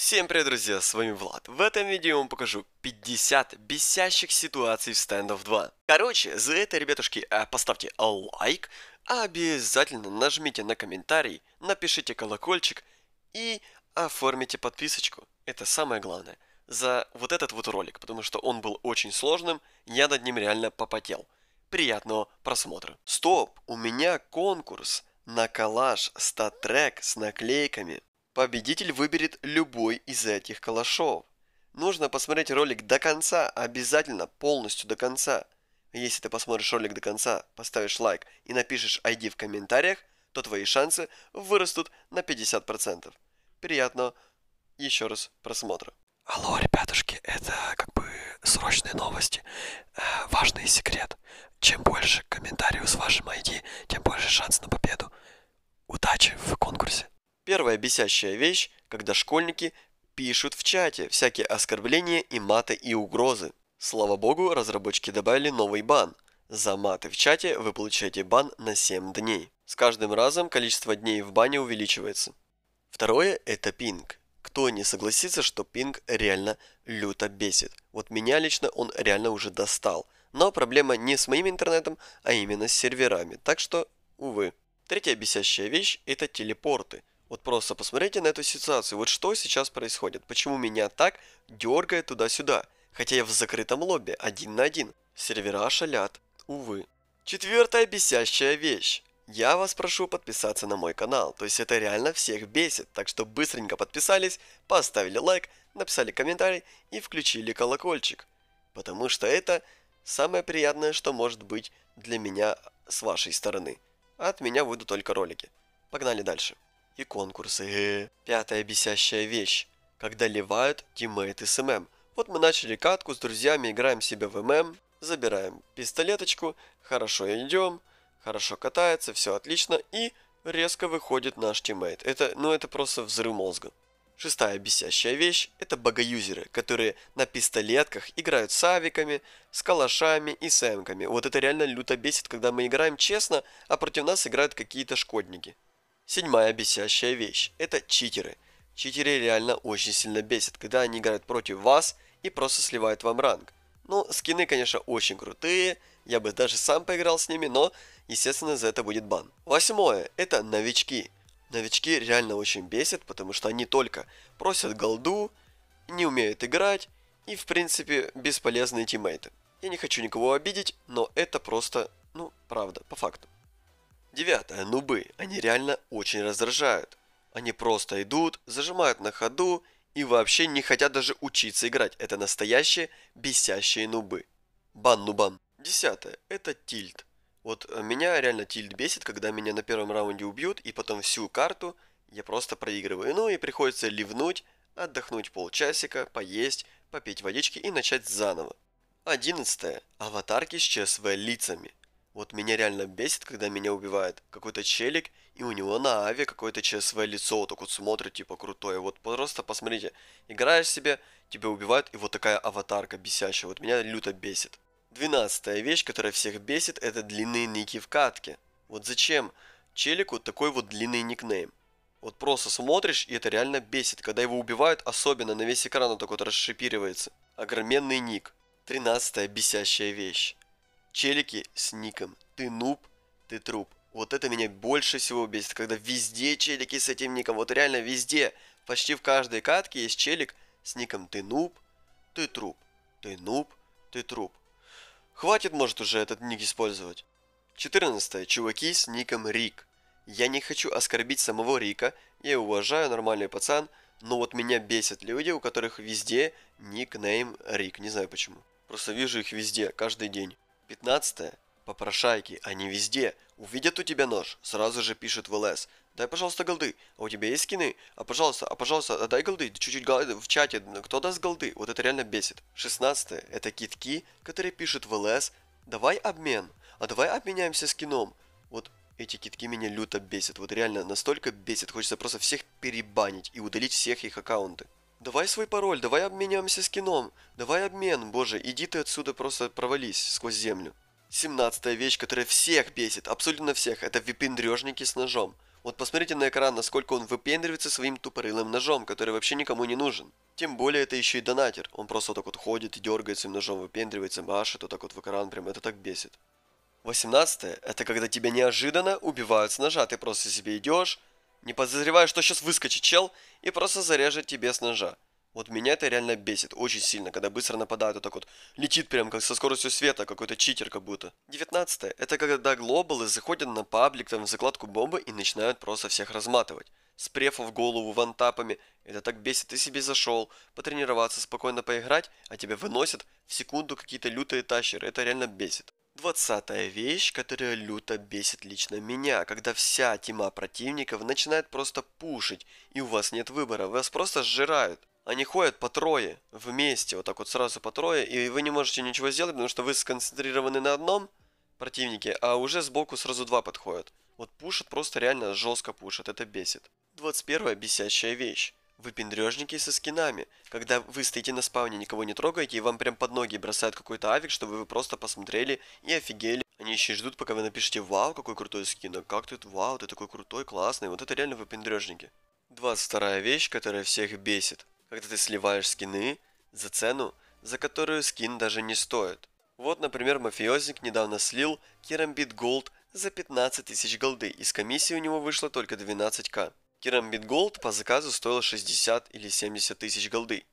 Всем привет, друзья, с вами Влад. В этом видео я вам покажу 50 бесящих ситуаций в Standoff 2. Короче, за это, ребятушки, а, поставьте лайк, а обязательно нажмите на комментарий, напишите колокольчик и оформите подписочку. Это самое главное. За вот этот вот ролик, потому что он был очень сложным, я над ним реально попотел. Приятного просмотра. Стоп, у меня конкурс на коллаж стат-трек с наклейками – Победитель выберет любой из этих калашов. Нужно посмотреть ролик до конца, обязательно, полностью до конца. Если ты посмотришь ролик до конца, поставишь лайк и напишешь ID в комментариях, то твои шансы вырастут на 50%. Приятного еще раз просмотра. Алло, ребятушки, это как бы срочные новости. Э, важный секрет. Чем больше комментариев с вашим ID, тем больше шанс на победу. Удачи в конкурсе. Первая бесящая вещь, когда школьники пишут в чате всякие оскорбления и маты и угрозы. Слава богу, разработчики добавили новый бан. За маты в чате вы получаете бан на 7 дней. С каждым разом количество дней в бане увеличивается. Второе – это пинг. Кто не согласится, что пинг реально люто бесит? Вот меня лично он реально уже достал. Но проблема не с моим интернетом, а именно с серверами. Так что, увы. Третья бесящая вещь – это телепорты. Вот просто посмотрите на эту ситуацию. Вот что сейчас происходит? Почему меня так дергает туда-сюда? Хотя я в закрытом лобби, один на один. Сервера шалят. Увы. Четвертая бесящая вещь. Я вас прошу подписаться на мой канал, то есть это реально всех бесит, так что быстренько подписались, поставили лайк, написали комментарий и включили колокольчик. Потому что это самое приятное, что может быть для меня с вашей стороны. А от меня выйдут только ролики. Погнали дальше и конкурсы. Пятая бесящая вещь. Когда ливают тиммейты СММ. Вот мы начали катку с друзьями, играем себе в ММ, забираем пистолеточку, хорошо идем, хорошо катается, все отлично, и резко выходит наш тиммейт. Это, ну это просто взрыв мозга. Шестая бесящая вещь – это богоюзеры, которые на пистолетках играют с авиками, с калашами и сэмками. Вот это реально люто бесит, когда мы играем честно, а против нас играют какие-то шкодники. Седьмая бесящая вещь – это читеры. Читеры реально очень сильно бесят, когда они играют против вас и просто сливают вам ранг. Ну, скины, конечно, очень крутые, я бы даже сам поиграл с ними, но, естественно, за это будет бан. Восьмое – это новички. Новички реально очень бесят, потому что они только просят голду, не умеют играть и, в принципе, бесполезные тиммейты. Я не хочу никого обидеть, но это просто, ну, правда, по факту. Девятое. Нубы. Они реально очень раздражают. Они просто идут, зажимают на ходу и вообще не хотят даже учиться играть. Это настоящие бесящие нубы. бан нубам. Десятое. Это тильт. Вот э, меня реально тильт бесит, когда меня на первом раунде убьют и потом всю карту я просто проигрываю. Ну и приходится ливнуть, отдохнуть полчасика, поесть, попить водички и начать заново. Одиннадцатое. Аватарки с ЧСВ лицами. Вот меня реально бесит, когда меня убивает какой-то челик, и у него на аве какое-то ЧСВ лицо, вот так вот смотрит, типа, крутое. Вот просто посмотрите, играешь себе, тебя убивают, и вот такая аватарка бесящая. Вот меня люто бесит. Двенадцатая вещь, которая всех бесит, это длинные ники в катке. Вот зачем челику такой вот длинный никнейм? Вот просто смотришь, и это реально бесит. Когда его убивают, особенно на весь экран он так вот расшипиривается. Огроменный ник. Тринадцатая бесящая вещь челики с ником «Ты нуб, ты труп». Вот это меня больше всего бесит, когда везде челики с этим ником. Вот реально везде, почти в каждой катке есть челик с ником «Ты нуб, ты труп, ты нуб, ты труп». Хватит, может, уже этот ник использовать. 14. Чуваки с ником Рик. Я не хочу оскорбить самого Рика, я его уважаю, нормальный пацан, но вот меня бесят люди, у которых везде никнейм Рик, не знаю почему. Просто вижу их везде, каждый день пятнадцатое Попрошайки, они везде. Увидят у тебя нож, сразу же пишет в ЛС. Дай, пожалуйста, голды. А у тебя есть скины? А, пожалуйста, а, пожалуйста, а дай голды. Чуть-чуть голды в чате. Ну, кто даст голды? Вот это реально бесит. шестнадцатое Это китки, которые пишут в ЛС. Давай обмен. А давай обменяемся скином. Вот эти китки меня люто бесят. Вот реально настолько бесит. Хочется просто всех перебанить и удалить всех их аккаунты. «Давай свой пароль, давай обменяемся с кином, давай обмен, боже, иди ты отсюда просто провались сквозь землю». Семнадцатая вещь, которая всех бесит, абсолютно всех, это випендрежники с ножом. Вот посмотрите на экран, насколько он выпендривается своим тупорылым ножом, который вообще никому не нужен. Тем более это еще и донатер. Он просто так вот ходит и дергается своим ножом, выпендривается, машет вот так вот в экран, прям это так бесит. Восемнадцатое – это когда тебя неожиданно убивают с ножа. Ты просто себе идешь, не подозреваю, что сейчас выскочит чел и просто зарежет тебе с ножа. Вот меня это реально бесит очень сильно, когда быстро нападают, вот так вот летит прям как со скоростью света, какой-то читер как будто. 19 -е. это когда глобалы заходят на паблик, там в закладку бомбы и начинают просто всех разматывать. С префов голову вантапами, это так бесит, ты себе зашел, потренироваться, спокойно поиграть, а тебя выносят в секунду какие-то лютые тащеры, это реально бесит. Двадцатая вещь, которая люто бесит лично меня, когда вся тьма противников начинает просто пушить, и у вас нет выбора, вас просто сжирают. Они ходят по трое, вместе, вот так вот сразу по трое, и вы не можете ничего сделать, потому что вы сконцентрированы на одном противнике, а уже сбоку сразу два подходят. Вот пушат просто реально жестко пушат, это бесит. Двадцать первая бесящая вещь. Вы выпендрежники со скинами, когда вы стоите на спавне, никого не трогаете, и вам прям под ноги бросают какой-то авик, чтобы вы просто посмотрели и офигели. Они еще ждут, пока вы напишите «Вау, какой крутой скин, а как ты, вау, ты такой крутой, классный». Вот это реально вы выпендрежники. 22 вещь, которая всех бесит. Когда ты сливаешь скины за цену, за которую скин даже не стоит. Вот, например, мафиозник недавно слил керамбит голд за 15 тысяч голды, и с комиссии у него вышло только 12к. Керамбит Голд по заказу стоил 60 или 70 тысяч голды,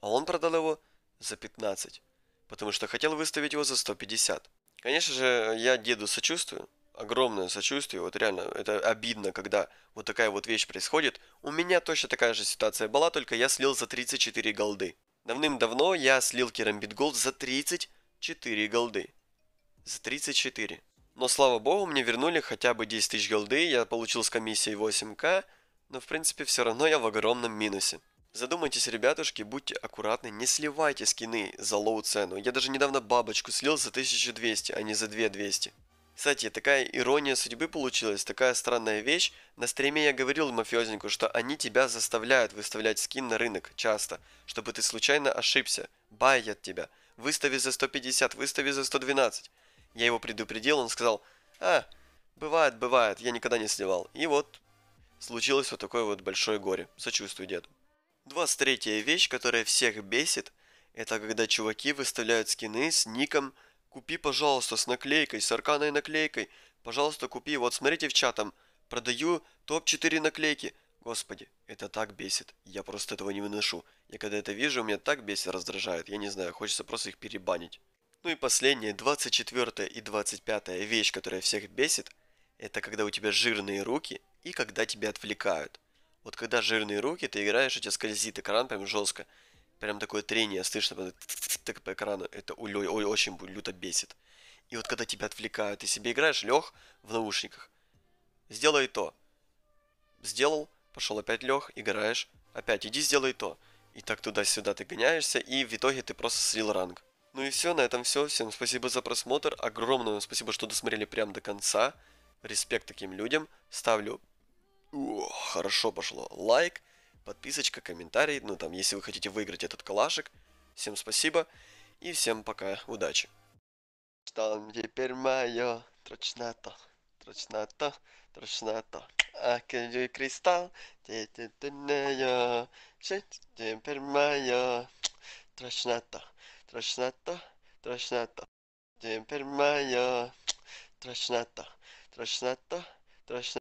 а он продал его за 15, потому что хотел выставить его за 150. Конечно же, я деду сочувствую, огромное сочувствие, вот реально, это обидно, когда вот такая вот вещь происходит. У меня точно такая же ситуация была, только я слил за 34 голды. Давным-давно я слил Керамбит Голд за 34 голды. За 34. Но слава богу, мне вернули хотя бы 10 тысяч голды, я получил с комиссией 8к, но в принципе все равно я в огромном минусе. Задумайтесь, ребятушки, будьте аккуратны, не сливайте скины за лоу цену. Я даже недавно бабочку слил за 1200, а не за 2200. Кстати, такая ирония судьбы получилась, такая странная вещь. На стриме я говорил мафиознику, что они тебя заставляют выставлять скин на рынок часто, чтобы ты случайно ошибся. байят тебя. Выстави за 150, выстави за 112. Я его предупредил, он сказал, а, бывает, бывает, я никогда не сливал. И вот, случилось вот такое вот большое горе. Сочувствую деду. 23 вещь, которая всех бесит, это когда чуваки выставляют скины с ником «Купи, пожалуйста, с наклейкой, с арканой наклейкой, пожалуйста, купи». Вот смотрите в чатом, продаю топ-4 наклейки. Господи, это так бесит. Я просто этого не выношу. Я когда это вижу, меня так бесит, раздражает. Я не знаю, хочется просто их перебанить. Ну и последняя, 24 и 25 вещь, которая всех бесит, это когда у тебя жирные руки – и когда тебя отвлекают. Вот когда жирные руки, ты играешь, у тебя скользит экран прям жестко. Прям такое трение слышно так по экрану. Это очень люто бесит. И вот когда тебя отвлекают, ты себе играешь, лег в наушниках. Сделай то. Сделал, пошел опять лег, играешь. Опять иди сделай то. И так туда-сюда ты гоняешься, и в итоге ты просто слил ранг. Ну и все, на этом все. Всем спасибо за просмотр. Огромное спасибо, что досмотрели прям до конца. Респект таким людям. Ставлю хорошо пошло. Лайк, подписочка, комментарий. Ну там, если вы хотите выиграть этот калашик. Всем спасибо и всем пока. Удачи. Что теперь мое? Трочнато, трочнато, трочнато. А кривой кристалл, ты ты ты неё. Что теперь мое? Трочнато, трочнато, трочнато. Теперь мое. Трочнато, трочнато, трочнато.